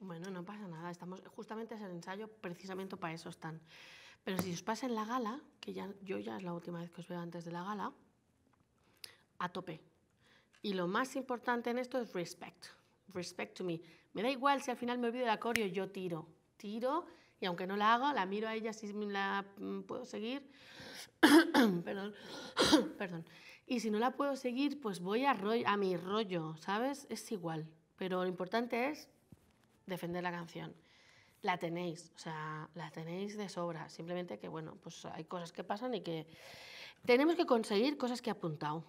Bueno, no pasa nada, estamos justamente es el ensayo, precisamente para eso están. Pero si os pasa en la gala, que ya, yo ya es la última vez que os veo antes de la gala, a tope. Y lo más importante en esto es respect, respect to me. Me da igual si al final me olvido de la yo tiro, tiro y aunque no la hago, la miro a ella si la mm, puedo seguir, perdón, perdón. Y si no la puedo seguir, pues voy a, a mi rollo, ¿sabes? Es igual, pero lo importante es defender la canción. La tenéis, o sea, la tenéis de sobra. Simplemente que, bueno, pues hay cosas que pasan y que tenemos que conseguir cosas que he apuntado.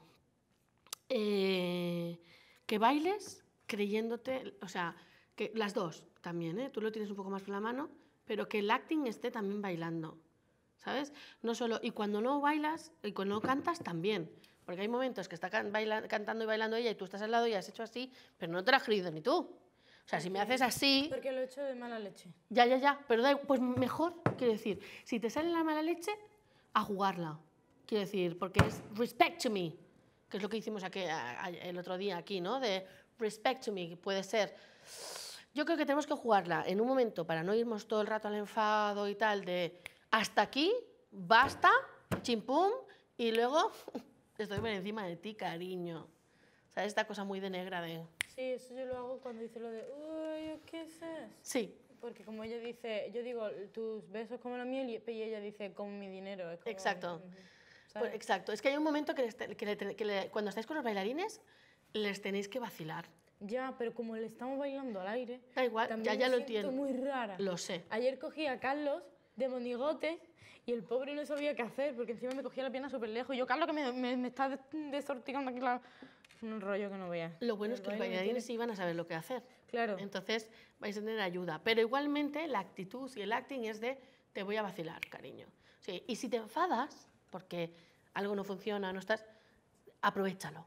Eh, que bailes creyéndote, o sea, que las dos también, ¿eh? tú lo tienes un poco más por la mano, pero que el acting esté también bailando, ¿sabes? No solo, y cuando no bailas, y cuando no cantas también, porque hay momentos que está cantando y bailando ella y tú estás al lado y has hecho así, pero no te lo has creído ni tú. O sea, si me haces así... Porque lo he hecho de mala leche. Ya, ya, ya. Pero pues mejor, quiero decir, si te sale la mala leche, a jugarla. Quiero decir, porque es respect to me, que es lo que hicimos aquí, el otro día aquí, ¿no? De respect to me, puede ser... Yo creo que tenemos que jugarla en un momento para no irnos todo el rato al enfado y tal, de hasta aquí, basta, chimpum, y luego estoy por encima de ti, cariño. sea, Esta cosa muy de negra de... Sí, eso yo lo hago cuando dice lo de, uy, ¿qué es Sí. Porque como ella dice, yo digo, tus besos como la miel y ella dice, con mi dinero. exacto. Pues, exacto. Es que hay un momento que, cuando estáis con los bailarines, les tenéis que vacilar. Ya, pero como le estamos bailando al aire. Da igual, ya, ya lo entiendo. muy rara. Lo sé. Ayer cogí a Carlos de monigote y el pobre no sabía qué hacer porque encima me cogía la pierna súper lejos. Y yo, Carlos, que me, me, está desorticando aquí un rollo que no veía. Lo bueno es que los bailarines iban a saber lo que hacer. Claro. Entonces vais a tener ayuda. Pero igualmente la actitud y el acting es de te voy a vacilar, cariño. Y si te enfadas porque algo no funciona, no estás, aprovechalo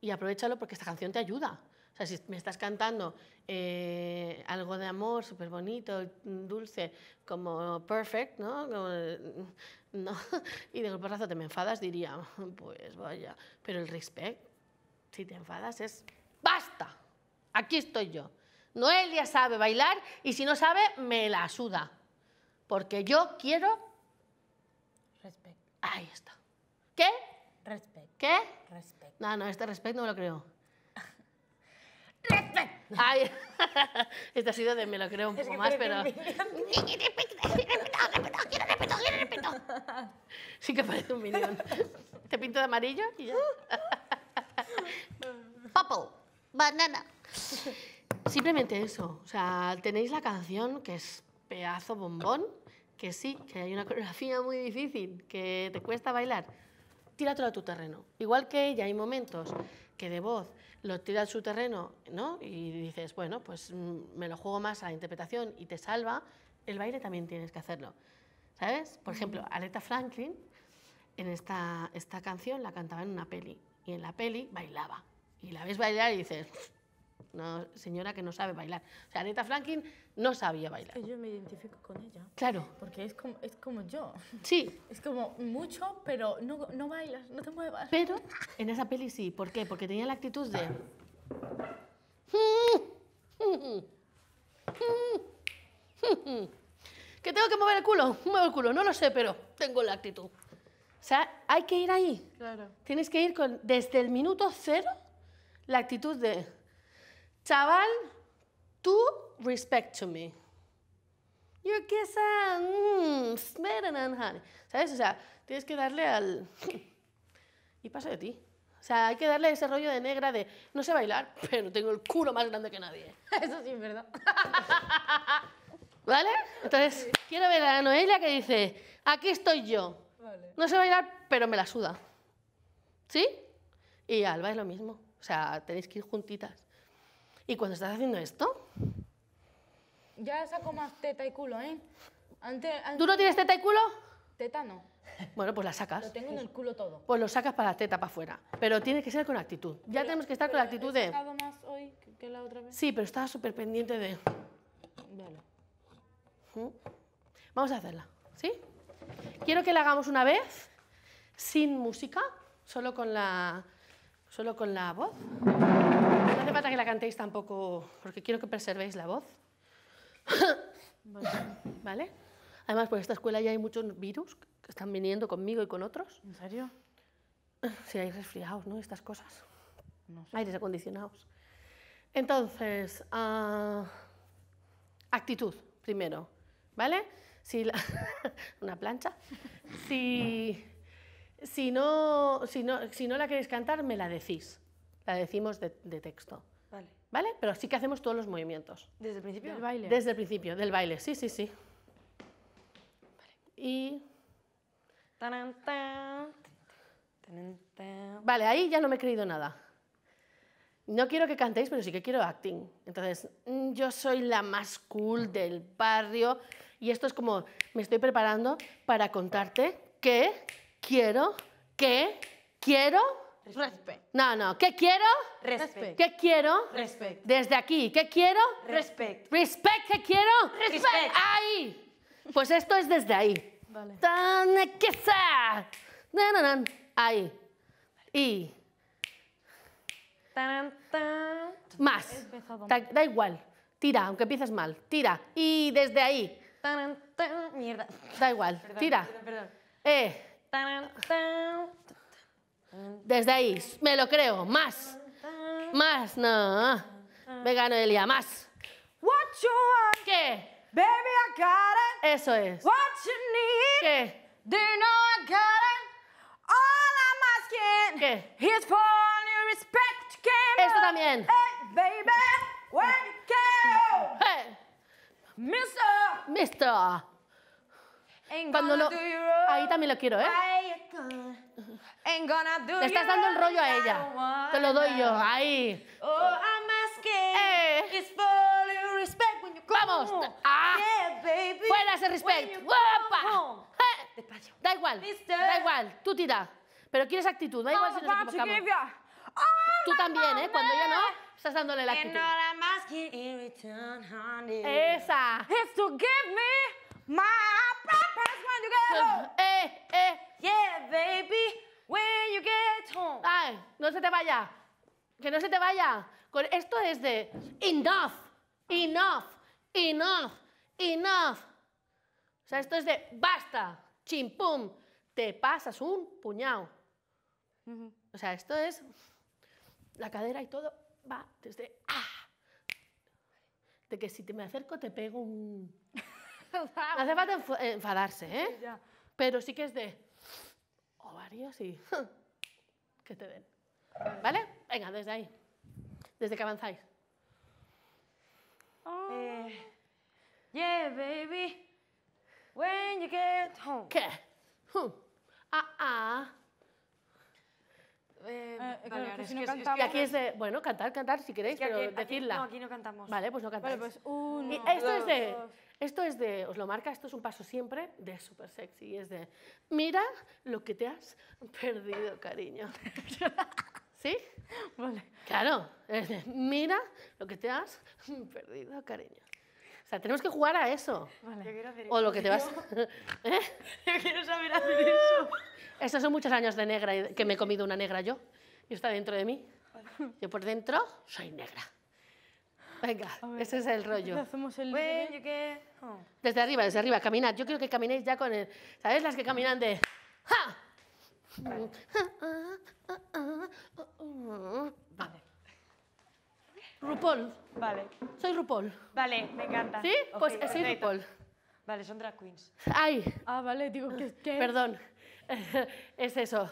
y aprovechalo porque esta canción te ayuda. O sea, si me estás cantando eh, algo de amor súper bonito, dulce, como perfect, ¿no? Y de golpe razo te me enfadas, diría, pues vaya. Pero el respect, si te enfadas, es basta, aquí estoy yo. Noelia sabe bailar y si no sabe, me la suda. Porque yo quiero. Respect. Ahí está. ¿Qué? Respect. ¿Qué? Respect. No, no, este respecto no lo creo. ¡Respect! Ay, esta ha sido de me lo creo un poco más, pero... sí que parece un millón. Te pinto de amarillo y ya. Papo, banana. Simplemente eso. O sea, tenéis la canción que es pedazo bombón, que sí, que hay una coreografía muy difícil, que te cuesta bailar tíratelo a tu terreno. Igual que ella, hay momentos que de voz lo tira a su terreno, ¿no? Y dices, bueno, pues mm, me lo juego más a la interpretación y te salva, el baile también tienes que hacerlo. ¿Sabes? Por ejemplo, Aleta Franklin en esta, esta canción la cantaba en una peli y en la peli bailaba. Y la ves bailar y dices, no, señora que no sabe bailar. O sea, Franklin no sabía bailar. yo me identifico con ella. Claro. Porque es como, como yo. Sí. Es como mucho, pero no, bailas, no te muevas. Pero en esa peli sí. ¿Por qué? Porque tenía la actitud de... ¿Que tengo que mover el culo? Muevo el culo, no lo sé, pero tengo la actitud. O sea, hay que ir ahí. Claro. Tienes que ir con, desde el minuto cero, la actitud de Chaval, tú respect to me. You're quesa, mmm, better ¿Sabes? O sea, tienes que darle al... y pasa de ti. O sea, hay que darle ese rollo de negra de no sé bailar, pero tengo el culo más grande que nadie. Eso sí es verdad. ¿Vale? Entonces, quiero ver a Noelia que dice, aquí estoy yo. No sé bailar, pero me la suda. ¿Sí? Y Alba es lo mismo. O sea, tenéis que ir juntitas. Y cuando estás haciendo esto... Ya saco más teta y culo, ¿eh? ¿Tú no tienes teta y culo? Teta no. Bueno, pues la sacas. Lo tengo en el culo todo. Pues lo sacas para la teta para afuera. Pero tiene que ser con actitud. Ya tenemos que estar con la actitud he de. más hoy que la otra vez? Sí, pero estaba súper pendiente de. Vamos a hacerla, ¿sí? Quiero que la hagamos una vez, sin música, solo con la, solo con la voz hace falta que la cantéis tampoco, porque quiero que preservéis la voz. Vale. ¿Vale? Además, pues esta escuela ya hay muchos virus que están viniendo conmigo y con otros. ¿En serio? Sí, hay resfriados, ¿no? Estas cosas. No Aires acondicionados. Entonces, ah, actitud, primero. ¿Vale? Si una plancha. Si, si, no, si no la queréis cantar, me la decís decimos de, texto. Vale. Pero sí que hacemos todos los movimientos. ¿Desde el principio? Del baile. Desde el principio, del baile, sí, sí, sí. Vale. Y... Vale, ahí ya no me he creído nada. No quiero que cantéis, pero sí que quiero acting. Entonces, mm, yo soy la más cool del barrio y esto es como me estoy preparando para contarte que quiero, que quiero Respect. No, no. ¿Qué quiero? Respect. ¿Qué quiero? Respect. Desde aquí. ¿Qué quiero? Respect. Respect. ¿Qué quiero? Respect. Ahí. Pues esto es desde ahí. Vale. no, no. Ahí. Y. Tan, tan. Más. Da, igual. Tira, aunque empieces mal. Tira. Y desde ahí. Mierda. Da igual. Tira. Eh. Desde ahí, me lo creo, más. Más, no. Vegano Elia, más. What you want, ¿Qué? Baby, I got it. Eso es. What you need. ¿Qué? Do you know I got it? All I'm asking. ¿Qué? Here's for your respect, game. Esto también. Hey, baby, where you go? Hey. Mister. Mister ahí también lo quiero, ¿eh? Le estás dando el rollo a ella. Te lo doy yo. Ahí. Vamos. Ah. el ese respect. Da igual. Da igual. Tú tira. Pero quieres actitud. Da igual si nos equivocamos. Oh, Tú también, ¿eh? Cuando yo no, estás dándole la actitud. Esa. It's to give me My eh, eh, eh. Yeah, baby, when you get home. Ay, no se te vaya. Que no se te vaya. Esto es de enough, enough, enough, enough. O sea, esto es de basta, chimpum, te pasas un puñado. O sea, esto es la cadera y todo va desde ah, de que si te me acerco te pego un hace falta enf enfadarse, ¿eh? Pero sí que es de ovarios y que te den. ¿Vale? Venga, desde ahí. Desde que avanzáis. Ah. yeah, baby. When you get home. ¿Qué? Ah, ah aquí es de, bueno, cantar, cantar si queréis, pero decirla. no, aquí no cantamos. Vale, pues no cantamos. Pues esto es de, esto es de, os lo marca, esto es un paso siempre de super sexy, y es de, mira lo que te has perdido, cariño. ¿Sí? Vale. Claro, es de, mira lo que te has perdido, cariño sea, tenemos que jugar a eso. O lo que te vas... Yo ¿Eh? quiero saber hacer eso. Estos son muchos años de negra, que me he comido una negra yo. Y está dentro de mí. Yo por dentro soy negra. Venga, ese es el rollo. Hacemos el... Oh. Desde arriba, desde arriba, caminad. Yo quiero que caminéis ya con el... ¿Sabes las que caminan de... ¡Ja! vale. ¿Rupol? Vale. Soy Rupol. Vale, me encanta. ¿Sí? pues eh, soy RuPaul. Vale, son drag queens. Ay. Ah, vale, digo que... Perdón. es eso.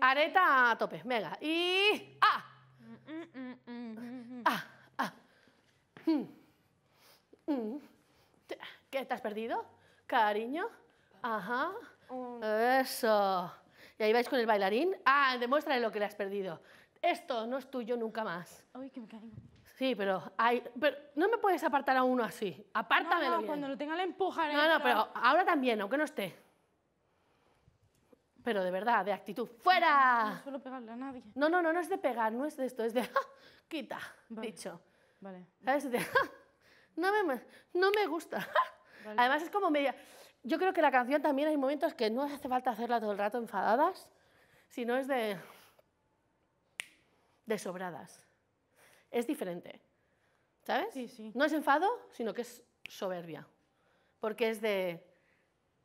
Areta a tope, venga. Y... ¡Ah! ¡Ah! ¡Ah! ¿Qué te has perdido? Cariño. Ajá. Eso. Y ahí vais con el bailarín. Ah, demuéstrale lo que le has perdido esto no es tuyo nunca más. que me caigo. Sí, pero, no me puedes apartar a uno así. Apártamelo. No, no, cuando lo tenga le empujaré. No, no, pero ahora también, aunque no esté. Pero de verdad, de actitud. ¡Fuera! No suelo pegarle a nadie. No, no, no, no es de pegar, no es de esto, es de ¡ah! quita, dicho. Vale. ¿Sabes? De ¡ah! no, me, gusta. Además es como media... Yo creo que la canción también hay momentos que no hace falta hacerla todo el rato enfadadas, sino es de de sobradas. Es diferente. ¿Sabes? No es enfado, sino que es soberbia. Porque es de.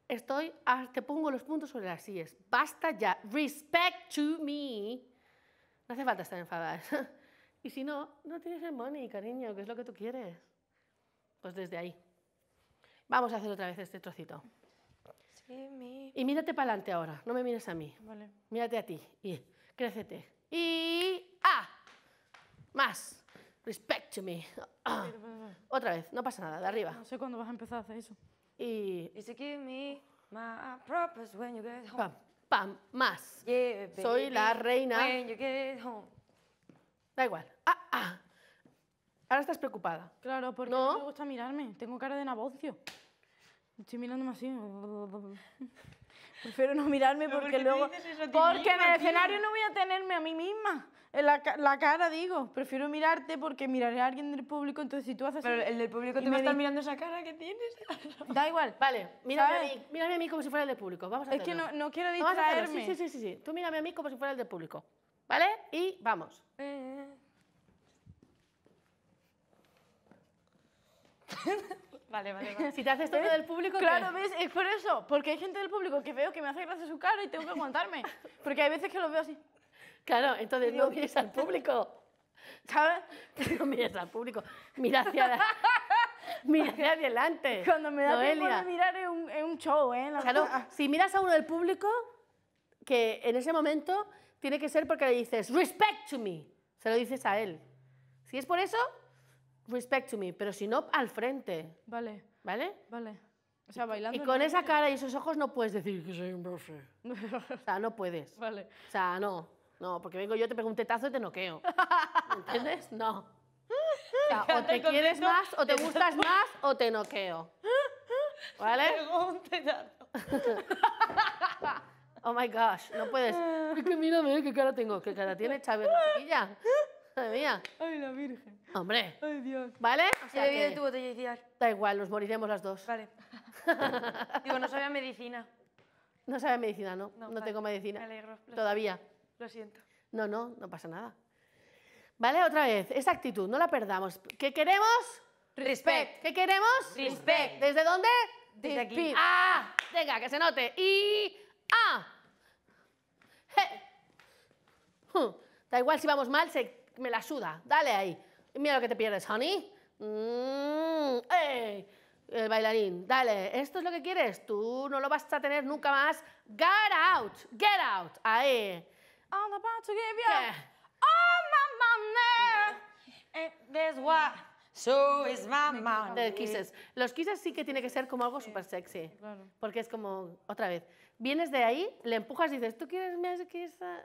Estoy. Te pongo los puntos sobre las sillas. Basta ya. Respect to me. No hace falta estar enfadada. y si no, no tienes el money, cariño, que es lo que tú quieres. Pues desde ahí. Vamos a hacer otra vez este trocito. Y mírate para adelante ahora, no me mires a mí. Mírate a ti y crécete. Y. ¡Ah! Más. Respect to me. Ah, otra vez, no pasa nada, de arriba. No sé cuándo vas a empezar a hacer eso. Y. Pam, pam, más. Soy la reina. Da igual. ¡Ah, ah! Ahora estás preocupada. Claro, porque no, me gusta mirarme. Tengo cara de nabocio. Estoy mirándome así. Prefiero no mirarme porque luego... Porque en el escenario no voy a tenerme a mí misma. En la, la, cara digo, prefiero mirarte porque miraré a alguien del público, entonces si tú haces... Pero el del público te va a estar mirando esa cara que tienes. da igual. Vale, mírame a, mí, mírame a mí como si fuera el del público. Vamos a es Es que no, no quiero distraerme. Sí, sí, sí, sí. Tú mírame a mí como si fuera el del público. ¿Vale? Y vamos. Eh, eh. Si te haces todo ¿Eh? del público... Claro, ¿ves? Es por eso. Porque hay gente del público que veo que me hace gracia su cara y tengo que aguantarme. Porque hay veces que lo veo así. Claro, entonces no mires al público. ¿Sabes? No mires al público. Mira hacia, mira hacia adelante. Cuando me da Noelia. mirar es un, show, ¿eh? claro, si miras a uno del público, que en ese momento tiene que ser porque le dices, respect to me. Se lo dices a él. Si es por eso, respect to me, pero si no, al frente. Vale. ¿Vale? Vale. O sea, bailando. Y con esa cara y esos ojos no puedes decir que soy un profe. o sea, no puedes. Vale. O sea, no. No, porque vengo yo, te pego un tetazo y te noqueo. ¿Entiendes? No. O, te quieres más, o te gustas más, o te noqueo. ¿Vale? un tetazo. oh my gosh, no puedes. Es que mírame, qué cara tengo. ¿Qué cara tiene Chávez, chiquilla? Madre mía. Ay, la virgen. Hombre. Ay, Dios. ¿Vale? O sea, he tu botella Da igual, nos moriremos las dos. Vale. Digo, no sabía medicina. No sabe medicina, no. No, no tengo medicina. alegro. Todavía. Lo siento. No, no, no pasa nada. ¿Vale? Otra vez, esa actitud, no la perdamos. ¿Qué queremos? Respect. ¿Qué queremos? Respect. ¿Desde dónde? Desde, aquí. ¡Ah! Venga, que se note. Y... ¡Ah! Hm. Da igual si vamos mal, se... me la suda. Dale ahí. Mira lo que te pierdes, honey. Mm, eh, el bailarín, dale, ¿esto es lo que quieres? Tú no lo vas a tener nunca más. Get out, get out, ahí. I'm about to give you my money. Eh, And so is my money. Kisses. Los kisses sí que tiene que ser como algo súper sexy. Porque es como, otra vez, vienes de ahí, le empujas y dices, tú quieres más que esa...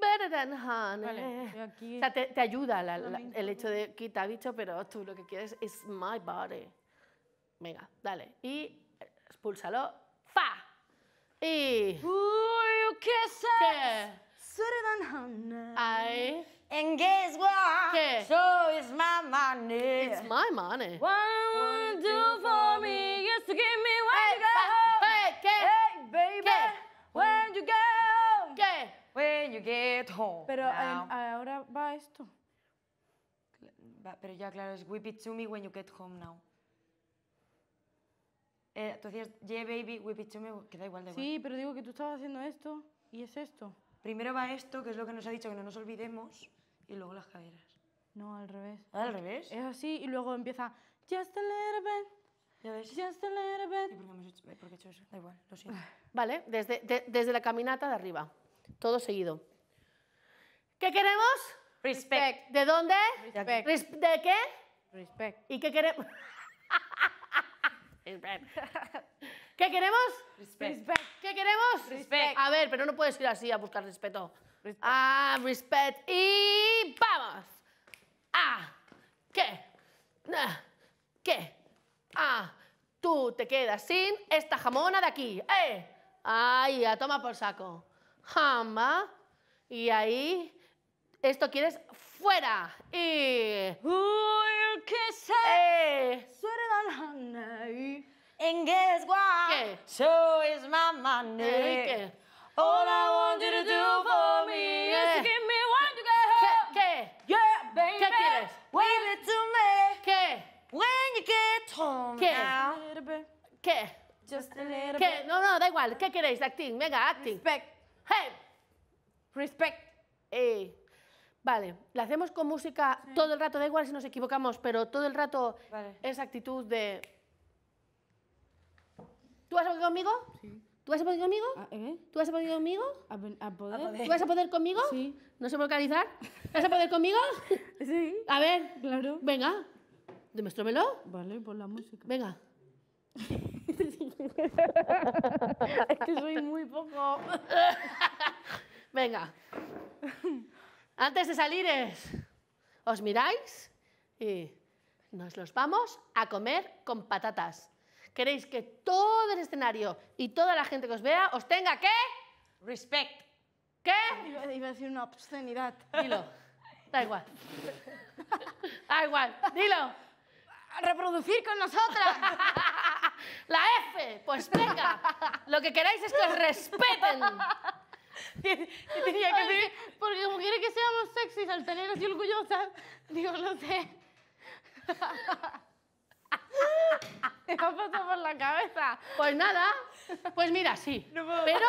better than honey. Vale, aquí... O sea, te, te ayuda la, la, el hecho de quita bicho, pero tú lo que quieres es my body. Venga, dale. Y expúlsalo. ¡Fa! Y... Uy, ¿qué ¿Qué? Sweeter than honey. Ahí. And guess what? ¿Qué? So it's my money. It's my money. What I wanna do for me is to give me what you got. ¿Qué? When you get home. ¿Qué? When you get home. Pero eh, ahora va esto. Pero ya, claro, es whip it to me when you get home now. Eh, tú decías, yeah, baby, whip it to me, que igual, de igual. Sí, pero digo que tú estabas haciendo esto y es esto. Primero va esto, que es lo que nos ha dicho que no nos olvidemos, y luego las caderas. No, al revés. ¿Al revés? Es así y luego empieza. Just a little bit. Ya ves, just a little bit. ¿Y por qué, eh, por qué he hecho eso? Da igual, lo siento. Vale, desde, desde la caminata de arriba, todo seguido. ¿Qué queremos? Respect. ¿De dónde? Respect. Respe ¿De qué? Respect. ¿Y qué queremos? Respect. de dónde respect de qué respect y qué queremos respect qué queremos? Respect. ¿Qué queremos? Respect. A ver, pero no puedes ir así a buscar respeto. Ah, respect. Y vamos. Ah, ¿qué? ¿Qué? Ah, tú te quedas sin esta jamona de aquí. ¡Eh! Ahí, a toma por saco. Jamba. Y ahí, esto quieres fuera. Y... ¡Eh! And guess what? ¿Qué? So is my money. Eh, ¿Qué? All I want you to do for me ¿Qué? is to eh. give me one to go ¿Qué? ¿Qué? Yeah, baby. ¿Qué quieres? Wave it to When you get home ¿Qué? ¿Qué? Just a little No, no, da igual. ¿Qué queréis? Acting, venga, acting. Respect. Hey. Respect. Eh. Vale, la hacemos con música todo el rato, da igual si nos equivocamos, pero todo el rato esa es actitud de... ¿Tú vas a poder conmigo? Sí. ¿Tú vas a poder conmigo? Ah, ¿Eh? ¿Tú vas a poder conmigo? a, poder. ¿Tú vas a poder conmigo? Sí. ¿No sé vocalizar? ¿Vas a poder conmigo? Sí. A ver. Claro. Venga. ¿Demuéstramelo? Vale, por la música. Venga. es que soy muy poco. Venga. Antes de salir os miráis y nos los vamos a comer con patatas. Queréis que todo el escenario y toda la gente que os vea os tenga qué? Respect. ¿Qué? iba a decir una obscenidad. Dilo. Da igual. da igual. Dilo reproducir con nosotras. La F, pues venga. Lo que queráis es que os respeten. Tenía que decir? porque como quiere que seamos sexys, altaneras y orgullosas, digo, no sé. Me ha pasado por la cabeza. Pues nada, pues mira, sí. pero, Pero,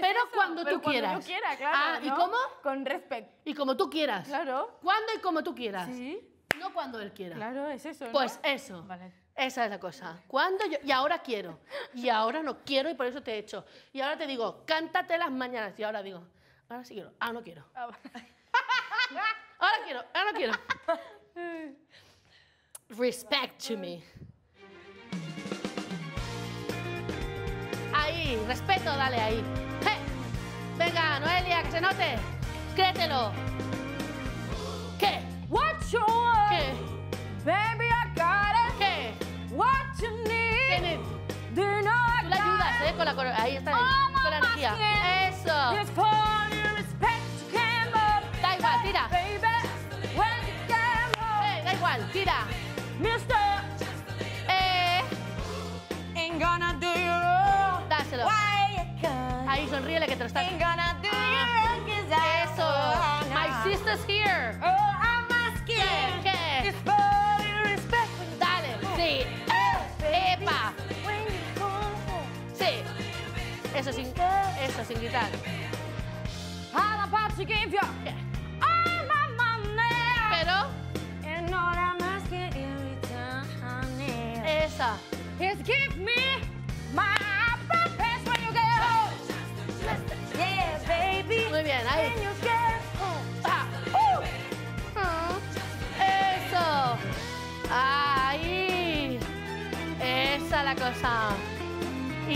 pero cuando tú quieras. quiera, claro. Ah, ¿Y cómo? Con respeto. Y como tú quieras. Claro. Cuando y como tú quieras. Sí. No cuando él quiera. Claro, es eso. Pues eso. Vale. Esa es la cosa. Cuando yo, y ahora quiero. Y ahora no quiero y por eso te he hecho. Y ahora te digo, cántate las mañanas. Y ahora digo, ahora sí quiero. Ah, no quiero. Ah, ahora quiero, ahora no quiero. Respect to me. Ahí, respeto, dale ahí. Venga, Noelia, que se note. Créetelo. ¿Qué? What Baby, I got it. ¿Qué? What you need. ¿Quién Tú la ayudas, ¿eh? Con la Ahí está. All con la energía. Eso. It's for your respect. You came up. Da igual, tira. Baby, when you came home. Eh, da igual, tira. Mister. Eh. Ain't gonna do you wrong. Dáselo. Why you can't. Ahí, sonríele que te lo estás. Ain't gonna do ah. you wrong. Eso. My sister's here. Oh, I'm asking. ¿Qué? ¿Qué? It's eso sin eso sin gritar. Oh, Pero... Esa. give me my when you get baby. Muy bien, ahí. Ah. Ah. Eso. Ahí. Esa es la cosa.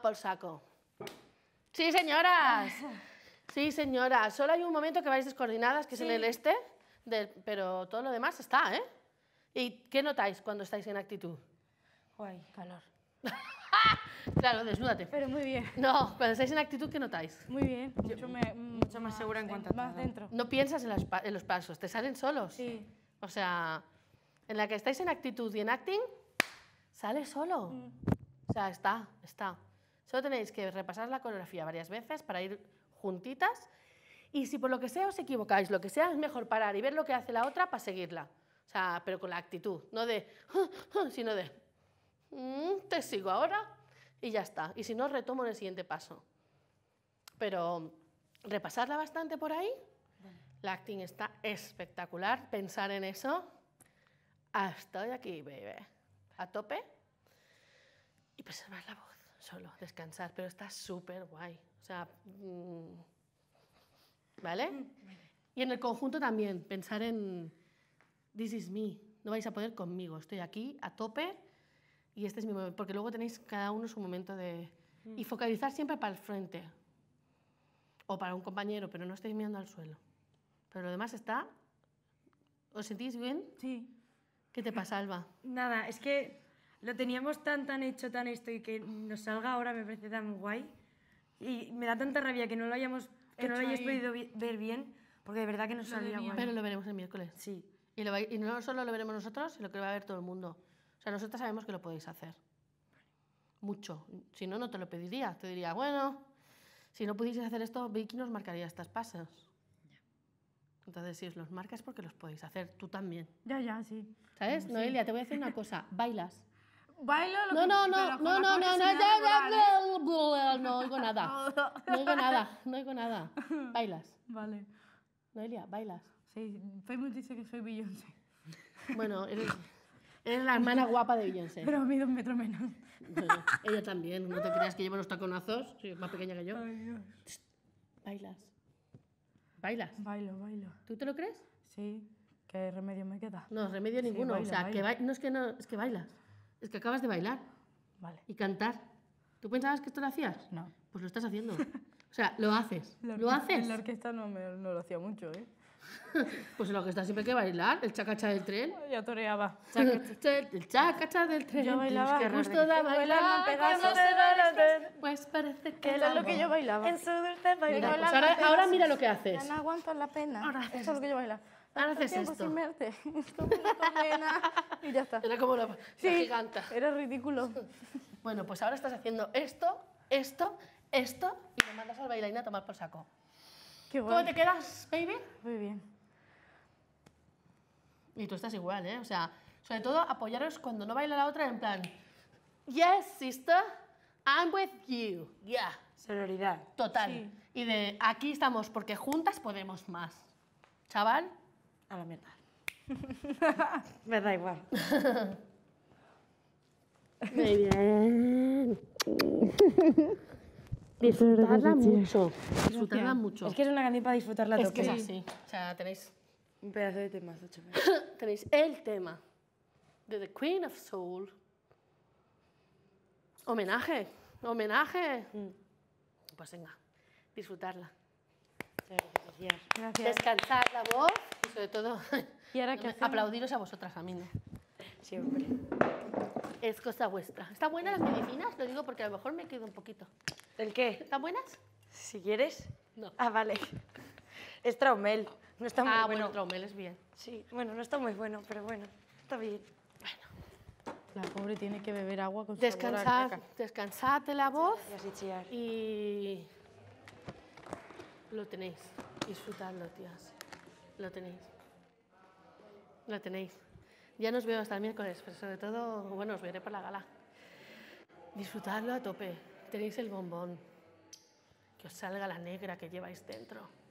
por saco. Sí, señoras. Sí, señoras. Solo hay un momento que vais descoordinadas, que es en el este, pero todo lo demás está, ¿eh? ¿Y qué notáis cuando estáis en actitud? Guay. Calor. claro, desnúdate. Pero muy bien. No, cuando estáis en actitud, ¿qué notáis? Muy bien. mucho, me, mucho, más, mm, segura en cuanto a Más dentro. No piensas en, en, los pasos, te salen solos. Sí. O sea, en la que estáis en actitud y en acting, sale solo. Mm. O sea, está, está. Solo tenéis que repasar la coreografía varias veces para ir juntitas y si por lo que sea os equivocáis, lo que sea es mejor parar y ver lo que hace la otra para seguirla. O sea, pero con la actitud, no de, sino de, mm, te sigo ahora y ya está. Y si no, retomo en el siguiente paso. Pero repasarla bastante por ahí. La acting está espectacular. Pensar en eso. Hasta aquí, baby. A tope. Y preservar la voz solo, descansar, pero está súper guay. O sea, mm, ¿vale? Y en el conjunto también, pensar en this is me, no vais a poder conmigo, estoy aquí a tope y este es mi momento, porque luego tenéis cada uno su momento de... Mm. Y focalizar siempre para el frente o para un compañero, pero no estáis mirando al suelo. Pero lo demás está... ¿Os sentís bien? Sí. ¿Qué te pasa, Alba? Nada, es que lo teníamos tan, tan hecho, tan esto y que nos salga ahora me parece tan guay. Y me da tanta rabia que no lo hayamos que no lo hayáis podido ver bien, porque de verdad que nos salía guay. Pero lo veremos el miércoles. Sí. Y, lo, y, no solo lo veremos nosotros, sino que lo va a ver todo el mundo. O sea, nosotras sabemos que lo podéis hacer. Mucho. Si no, no te lo pediría. Te diría, bueno, si no pudieses hacer esto, Vicky nos marcaría estas pasas. Entonces, si os los marcas, porque los podéis hacer tú también. Ya, ya, sí. ¿Sabes? Noelia, te voy a decir una cosa. Bailas. Bailo... ¡No, lo no, que no, no, no, no, no, no, no, ¿eh? no oigo nada. No oigo nada, no oigo nada. Bailas. Vale. Noelia, bailas. Sí, Facebook dice que soy Beyoncé. Bueno, eres, la hermana guapa de Beyoncé. Pero mí un metro menos. ella también, no te creas que lleva los taconazos, sí, más pequeña que yo. Ay, Dios. Bailas. Bailas. Bailo, bailo. ¿Tú te lo crees? Sí. ¿Qué remedio me queda? No, remedio ninguno. Bailo, o sea, que no es que no, es que bailas. Es que acabas de bailar vale. y cantar. ¿Tú pensabas que esto lo hacías? No. Pues lo estás haciendo. O sea, lo haces. ¿Lo haces? En la orquesta no, no lo hacía mucho, ¿eh? pues en la orquesta siempre hay que bailar, el chacacha del tren. Yo toreaba. el chacacha del tren. Yo bailaba. Que gusto da bailar Pues parece que era lo que yo bailaba. En su dulce bailaba. Pues ahora, mira lo que haces. No aguanto la pena. Ahora Eso es lo que yo bailaba. Ahora haces esto. sin y ya está. Era como la, sí, Era ridículo. Bueno, pues ahora estás haciendo esto, esto, esto y le mandas al bailarín a tomar por saco. Qué bueno. ¿Cómo te quedas, baby? Muy bien. Y tú estás igual, ¿eh? O sea, sobre todo apoyaros cuando no baila la otra en plan, yes, sister, I'm with you, yeah. Sororidad. Total. Y de aquí estamos porque juntas podemos más. Chaval, a la mierda. Me da igual. Muy bien. Disfrutarla mucho. Disfrutarla mucho. Es que es una canción para disfrutarla Es que es O sea, tenéis... Un pedazo de tema, Tenéis el tema de The Queen of Soul. Homenaje. Homenaje. Mm. Pues venga, disfrutarla. Gracias. Descansar la voz y sobre todo ¿Y ahora aplaudiros a vosotras, familia. Siempre. Es cosa vuestra. ¿Están buenas las medicinas? Lo digo porque a lo mejor me quedo un poquito. ¿El qué? ¿Están buenas? Si quieres. No. Ah, vale. Es traumel. No está ah, muy ah, bueno. traumel es bien. Sí, bueno, no está muy bueno, pero bueno, está bien. Bueno. La pobre tiene que beber agua con Descansad, la voz y, y lo tenéis. Disfrutadlo, tías. Lo tenéis. Lo tenéis. Ya nos veo hasta el miércoles, pero sobre todo, bueno, os veré para la gala. Disfrutadlo a tope. Tenéis el bombón. Que os salga la negra que lleváis dentro.